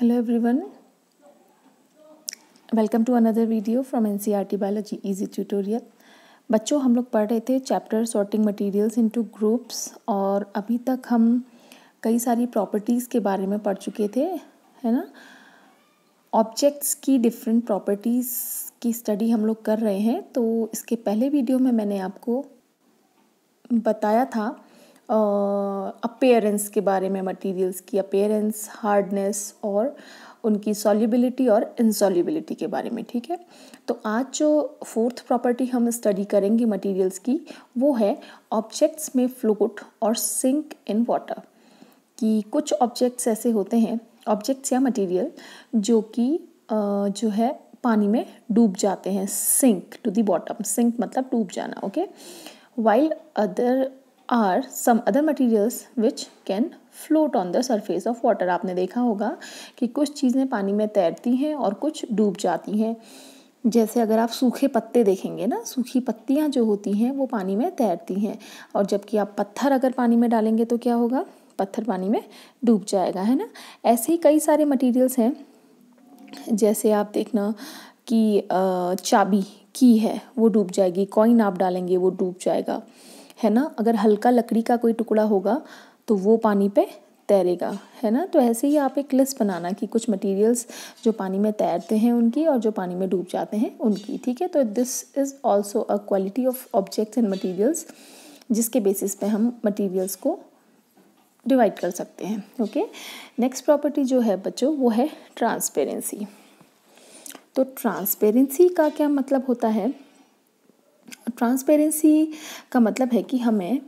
hello everyone welcome to another video from NCERT biology easy tutorial बच्चों हम लोग पढ़ रहे थे chapter sorting materials into groups और अभी तक हम कई सारी प्रॉपर्टीज़ के बारे में पढ़ चुके थे है ना ऑब्जेक्ट्स की डिफरेंट प्रॉपर्टीज़ की स्टडी हम लोग कर रहे हैं तो इसके पहले वीडियो में मैंने आपको बताया था अपेयरेंस के बारे में मटेरियल्स की अपेयरेंस हार्डनेस और उनकी सॉल्युबिलिटी और इनसॉल्युबिलिटी के बारे में ठीक है तो आज जो फोर्थ प्रॉपर्टी हम स्टडी करेंगे मटेरियल्स की वो है ऑब्जेक्ट्स में फ्लोट और सिंक इन वाटर कि कुछ ऑब्जेक्ट्स ऐसे होते हैं ऑब्जेक्ट्स या मटेरियल जो कि जो है पानी में डूब जाते हैं sink to the bottom sink मतलब डूब जाना okay while other are some other materials which can float on the surface of water आपने देखा होगा कि कुछ चीज़ें पानी में तैरती हैं और कुछ डूब जाती हैं जैसे अगर आप सूखे पत्ते देखेंगे ना सूखी पत्तियाँ जो होती हैं वो पानी में तैरती हैं और जबकि आप पत्थर अगर पानी में डालेंगे तो क्या होगा पत्थर पानी में डूब जाएगा है ना ऐसे ही कई सारे मटेरियल्स हैं जैसे आप देखना कि चाबी की है वो डूब जाएगी कॉइन आप डालेंगे वो डूब जाएगा है ना अगर हल्का लकड़ी का कोई टुकड़ा होगा तो वो पानी पे तैरेगा है ना तो ऐसे ही आप एक लिस्ट बनाना कि कुछ मटेरियल्स जो पानी में तैरते हैं उनकी और जो पानी में डूब जाते हैं उनकी ठीक है तो this is also a quality of objects and materials जिसके बेसिस पे हम मटीरियल्स को डिवाइड कर सकते हैं ओके नेक्स्ट प्रॉपर्टी जो है बच्चों वो है ट्रांसपेरेंसी तो ट्रांसपेरेंसी का क्या मतलब होता है ट्रांसपेरेंसी का मतलब है कि हमें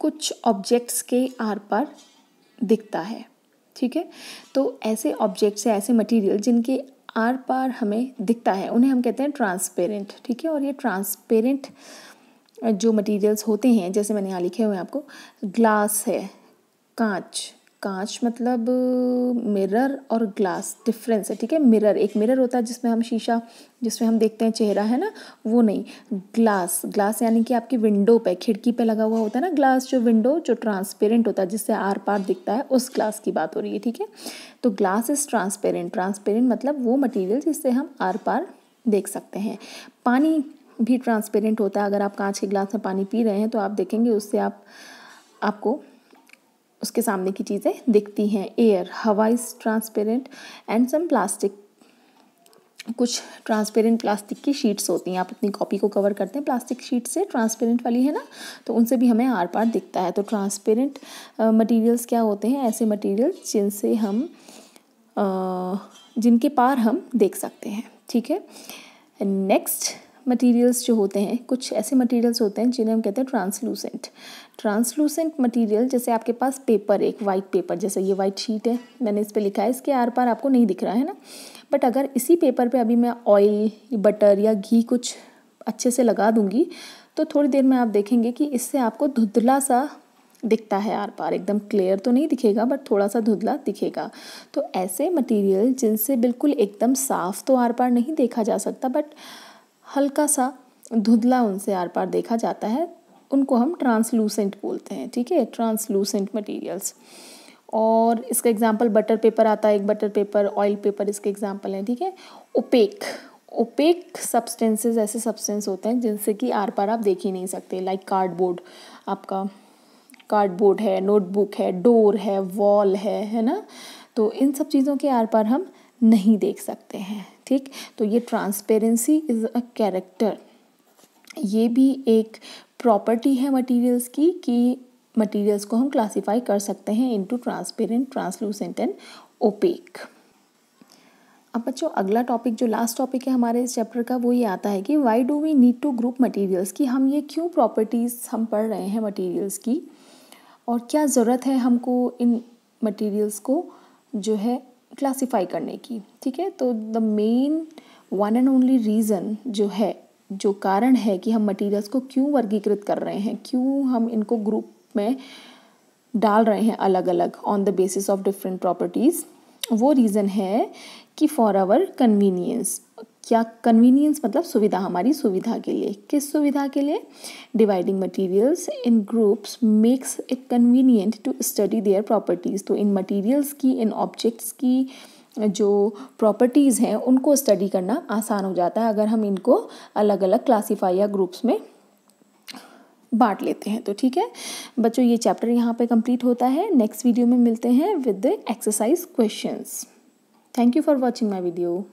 कुछ ऑब्जेक्ट्स के आर पार दिखता है ठीक है तो ऐसे ऑब्जेक्ट्स या ऐसे मटेरियल जिनके आर पार हमें दिखता है उन्हें हम कहते हैं ट्रांसपेरेंट ठीक है और ये ट्रांसपेरेंट जो मटेरियल्स होते हैं जैसे मैंने यहाँ लिखे हुए हैं आपको ग्लास है कांच कांच मतलब मिरर और ग्लास डिफरेंस है ठीक है मिरर एक मिरर होता है जिसमें हम शीशा जिसमें हम देखते हैं चेहरा है ना वो नहीं ग्लास ग्लास यानी कि आपकी विंडो पे खिड़की पे लगा हुआ होता है ना ग्लास जो विंडो जो ट्रांसपेरेंट होता है जिससे आर पार दिखता है उस ग्लास की बात हो रही है ठीक है तो ग्लास इज़ ट्रांसपेरेंट ट्रांसपेरेंट मतलब वो मटीरियल जिससे हम आर पार देख सकते हैं पानी भी ट्रांसपेरेंट होता है अगर आप कांच के ग्लास में पानी पी रहे हैं तो आप देखेंगे उससे आप आपको उसके सामने की चीज़ें दिखती हैं एयर हवा is transparent and some plastic कुछ ट्रांसपेरेंट प्लास्टिक की शीट्स होती हैं आप अपनी कॉपी को कवर करते हैं प्लास्टिक शीट से ट्रांसपेरेंट वाली है ना तो उनसे भी हमें आर पार दिखता है तो ट्रांसपेरेंट मटेरियल्स क्या होते हैं ऐसे मटेरियल्स जिनसे हम जिनके पार हम देख सकते हैं ठीक है नेक्स्ट मटेरियल्स जो होते हैं कुछ ऐसे मटेरियल्स होते हैं जिन्हें हम कहते हैं ट्रांसलूसेंट ट्रांसलूसेंट मटेरियल जैसे आपके पास पेपर एक वाइट पेपर जैसे ये वाइट शीट है मैंने इस पर लिखा है इसके आर पार आपको नहीं दिख रहा है ना बट अगर इसी पेपर पे अभी मैं ऑयल बटर या घी कुछ अच्छे से लगा दूंगी तो थोड़ी देर में आप देखेंगे कि इससे आपको धुंधला सा दिखता है आर पार एकदम क्लियर तो नहीं दिखेगा बट थोड़ा सा धुंधला दिखेगा तो ऐसे मटेरियल जिनसे बिल्कुल एकदम साफ तो आर पार नहीं देखा जा सकता बट हल्का सा धुंधला उनसे आर पार देखा जाता है उनको हम ट्रांसलूसेंट बोलते हैं ठीक है ट्रांसलूसेंट मटेरियल्स और इसका एग्जांपल बटर पेपर आता है एक बटर पेपर ऑयल पेपर इसके एग्जांपल हैं ठीक है ओपेक ओपेक सब्सटेंसेस ऐसे सब्सटेंस होते हैं जिनसे कि आर पार आप देख ही नहीं सकते लाइक कार्डबोर्ड आपका कार्डबोर्ड है नोटबुक है डोर है वॉल है है ना तो इन सब चीज़ों के आर पार हम नहीं देख सकते हैं ठीक तो ये ट्रांसपेरेंसी इज़ अ कैरेक्टर ये भी एक प्रॉपर्टी है मटेरियल्स की कि मटेरियल्स को हम क्लासिफाई कर सकते हैं into transparent translucent and opaque अब बच्चों अगला टॉपिक जो लास्ट टॉपिक है हमारे इस चैप्टर का वो ये आता है कि why do we need to group materials कि हम ये क्यों प्रॉपर्टीज़ हम पढ़ रहे हैं मटेरियल्स की और क्या ज़रूरत है हमको इन मटेरियल्स को जो है क्लासीफाई करने की ठीक है तो the main one and only reason जो है जो कारण है कि हम मटेरियल्स को क्यों वर्गीकृत कर रहे हैं क्यों हम इनको ग्रुप में डाल रहे हैं अलग अलग on the basis of different properties वो रीज़न है कि फॉर आवर कन्वीनियंस क्या कन्वीनियंस मतलब सुविधा हमारी सुविधा के लिए किस सुविधा के लिए dividing materials in groups makes it convenient to study their properties तो इन मटेरियल्स की इन ऑब्जेक्ट्स की जो प्रॉपर्टीज़ हैं उनको स्टडी करना आसान हो जाता है अगर हम इनको अलग अलग क्लासीफाई या ग्रुप्स में बांट लेते हैं तो ठीक है बच्चों ये चैप्टर यहाँ पे कंप्लीट होता है नेक्स्ट वीडियो में मिलते हैं with the exercise questions thank you for watching my video